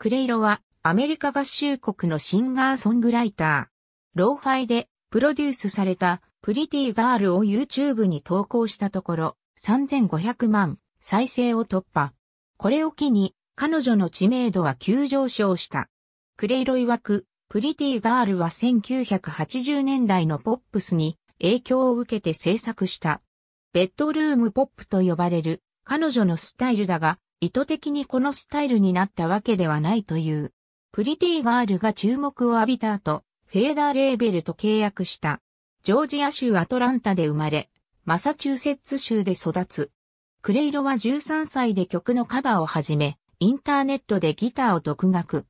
クレイロはアメリカ合衆国のシンガーソングライター。ローファイでプロデュースされたプリティガールを YouTube に投稿したところ3500万再生を突破。これを機に彼女の知名度は急上昇した。クレイロ曰く、プリティガールは1980年代のポップスに影響を受けて制作した。ベッドルームポップと呼ばれる彼女のスタイルだが、意図的にこのスタイルになったわけではないという。プリティガールが注目を浴びた後、フェーダーレーベルと契約した。ジョージア州アトランタで生まれ、マサチューセッツ州で育つ。クレイロは13歳で曲のカバーを始め、インターネットでギターを独学。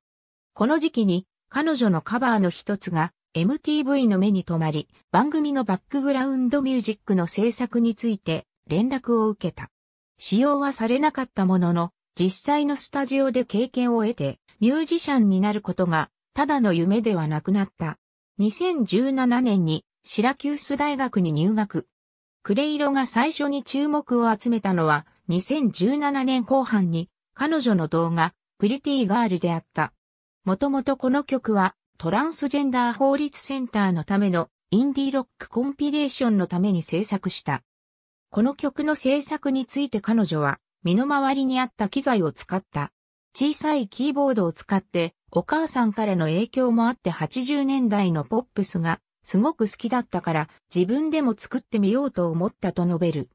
この時期に彼女のカバーの一つが MTV の目に留まり、番組のバックグラウンドミュージックの制作について連絡を受けた。使用はされなかったものの、実際のスタジオで経験を得て、ミュージシャンになることが、ただの夢ではなくなった。2017年に、シラキュース大学に入学。クレイロが最初に注目を集めたのは、2017年後半に、彼女の動画、プリティガールであった。もともとこの曲は、トランスジェンダー法律センターのための、インディロックコンピレーションのために制作した。この曲の制作について彼女は、身の回りにあった機材を使った。小さいキーボードを使って、お母さんからの影響もあって80年代のポップスが、すごく好きだったから、自分でも作ってみようと思ったと述べる。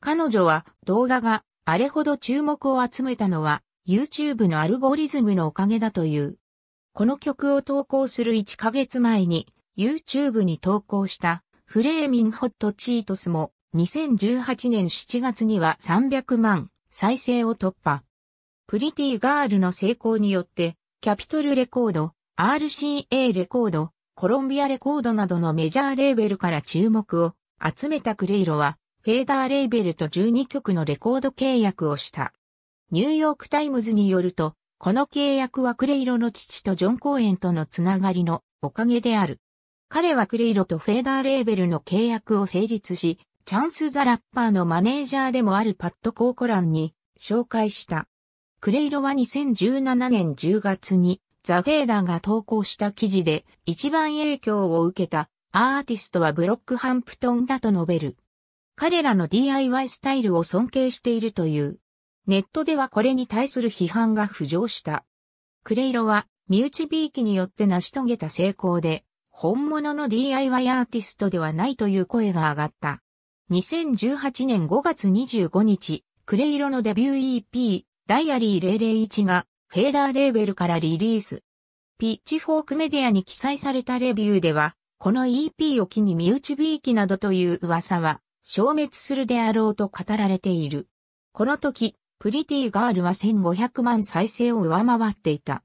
彼女は、動画が、あれほど注目を集めたのは、YouTube のアルゴリズムのおかげだという。この曲を投稿する1ヶ月前に、YouTube に投稿した、フレーミンホットチートスも、2018年7月には300万再生を突破。プリティガールの成功によって、キャピトルレコード、RCA レコード、コロンビアレコードなどのメジャーレーベルから注目を集めたクレイロは、フェーダーレーベルと12曲のレコード契約をした。ニューヨークタイムズによると、この契約はクレイロの父とジョン・コーエンとのつながりのおかげである。彼はクレイロとフェーダーレーベルの契約を成立し、チャンス・ザ・ラッパーのマネージャーでもあるパッド・コーコランに紹介した。クレイロは2017年10月にザ・フェーダーが投稿した記事で一番影響を受けたアーティストはブロックハンプトンだと述べる。彼らの DIY スタイルを尊敬しているという。ネットではこれに対する批判が浮上した。クレイロは身内ビーキによって成し遂げた成功で、本物の DIY アーティストではないという声が上がった。2018年5月25日、クレイロのデビュー EP、ダイアリー001が、フェーダーレーベルからリリース。ピッチフォークメディアに記載されたレビューでは、この EP を機に身内びいきなどという噂は、消滅するであろうと語られている。この時、プリティガールは1500万再生を上回っていた。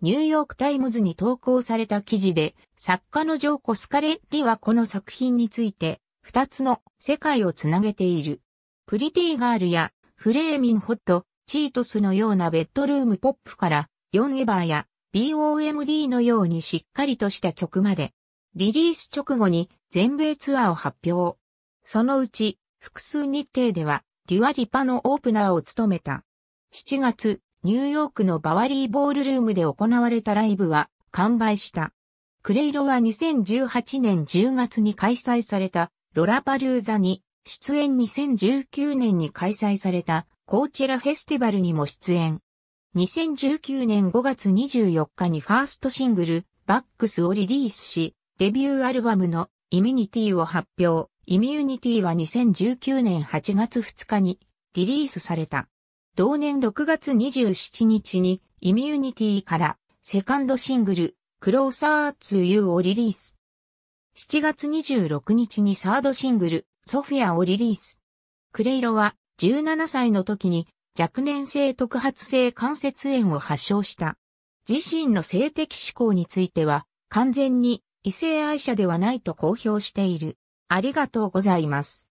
ニューヨークタイムズに投稿された記事で、作家のジョーコ・スカレッリはこの作品について、二つの世界をつなげている。プリティガールやフレーミンホット、チートスのようなベッドルームポップからヨンエバーや BOMD のようにしっかりとした曲まで、リリース直後に全米ツアーを発表。そのうち複数日程ではデュアリパのオープナーを務めた。7月、ニューヨークのバワリーボールルームで行われたライブは完売した。クレイロは2018年10月に開催されたロラパルーザに出演2019年に開催されたコーチェラフェスティバルにも出演。2019年5月24日にファーストシングル、バックスをリリースし、デビューアルバムのイミニティを発表。イミュニティは2019年8月2日にリリースされた。同年6月27日にイミュニティからセカンドシングル、クローサーツユーをリリース。7月26日にサードシングル、ソフィアをリリース。クレイロは17歳の時に若年性特発性関節炎を発症した。自身の性的思考については完全に異性愛者ではないと公表している。ありがとうございます。